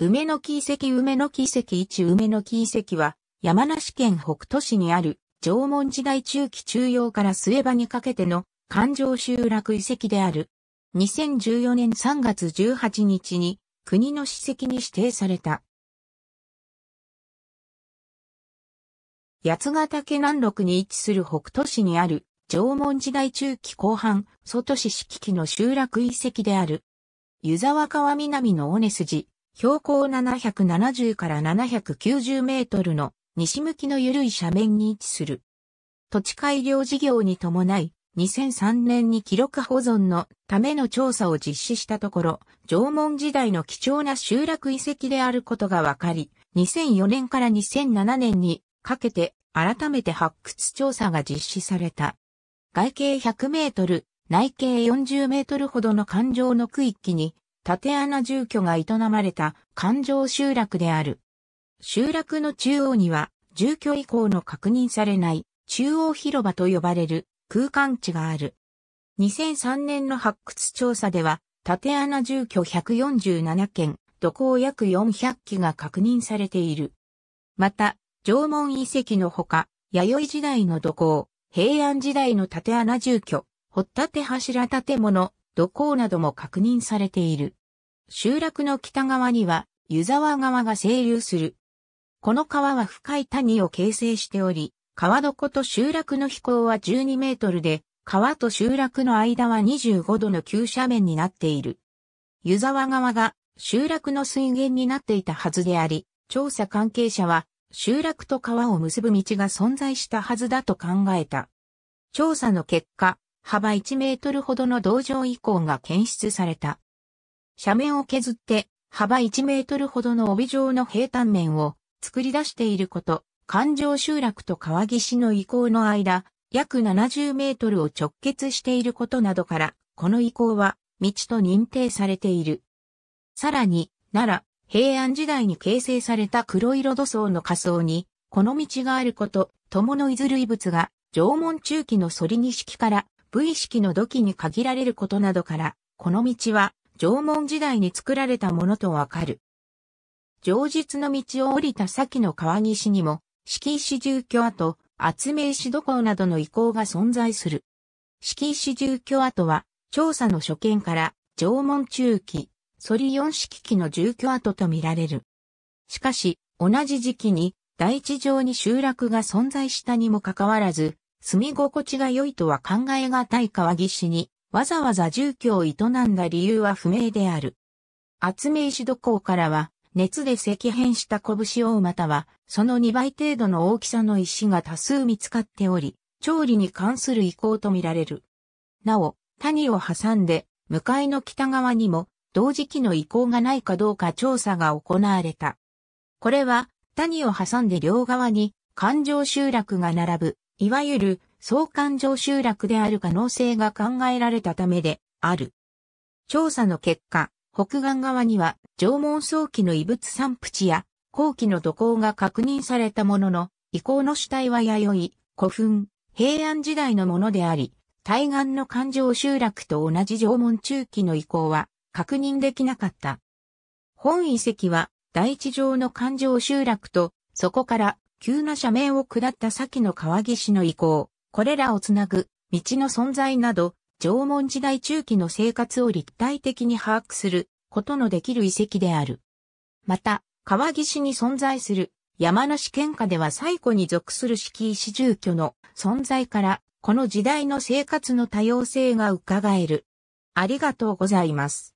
梅の木遺跡梅の木遺跡一梅の木遺跡は山梨県北都市にある縄文時代中期中央から末場にかけての環状集落遺跡である。2014年3月18日に国の史跡に指定された。八ヶ岳南麓に位置する北都市にある縄文時代中期後半、外市敷地の集落遺跡である。湯沢川南の尾根筋、標高770から790メートルの西向きの緩い斜面に位置する。土地改良事業に伴い、2003年に記録保存のための調査を実施したところ、縄文時代の貴重な集落遺跡であることが分かり、2004年から2007年にかけて改めて発掘調査が実施された。外径100メートル、内径40メートルほどの環状の区域に縦穴住居が営まれた環状集落である。集落の中央には、住居以降の確認されない中央広場と呼ばれる空間地がある。2003年の発掘調査では、縦穴住居147件、土工約400基が確認されている。また、縄文遺跡のほか、弥生時代の土工、平安時代の縦穴住居、掘立柱建物、土坑なども確認されている。集落の北側には湯沢川が清流する。この川は深い谷を形成しており、川床と集落の飛行は12メートルで、川と集落の間は25度の急斜面になっている。湯沢川が集落の水源になっていたはずであり、調査関係者は集落と川を結ぶ道が存在したはずだと考えた。調査の結果、幅1メートルほどの道場遺構が検出された。斜面を削って、幅1メートルほどの帯状の平坦面を作り出していること、環状集落と川岸の遺構の間、約70メートルを直結していることなどから、この遺構は道と認定されている。さらに、奈良、平安時代に形成された黒色土層の仮想に、この道があること、友のいずる遺物が、縄文中期の反リ錦から部意識の土器に限られることなどから、この道は縄文時代に作られたものとわかる。上述の道を降りた先の川岸にも、敷石住居跡、厚め石土工などの遺構が存在する。敷石住居跡は、調査の所見から、縄文中期、ソリ四式期の住居跡と見られる。しかし、同じ時期に、大地上に集落が存在したにもかかわらず、住み心地が良いとは考えがたい川岸に、わざわざ住居を営んだ理由は不明である。厚め石土港からは、熱で赤変した拳をまたは、その2倍程度の大きさの石が多数見つかっており、調理に関する意向とみられる。なお、谷を挟んで、向かいの北側にも、同時期の意向がないかどうか調査が行われた。これは、谷を挟んで両側に、環状集落が並ぶ、いわゆる相関上集落である可能性が考えられたためである。調査の結果、北岸側には縄文早期の遺物散布地や後期の土工が確認されたものの、遺構の主体は弥生、古墳、平安時代のものであり、対岸の環状集落と同じ縄文中期の遺構は確認できなかった。本遺跡は第一条の環状集落と、そこから急な斜面を下った先の川岸の遺構、これらをつなぐ道の存在など、縄文時代中期の生活を立体的に把握することのできる遺跡である。また、川岸に存在する山梨県下では最古に属する敷石住居の存在から、この時代の生活の多様性が伺える。ありがとうございます。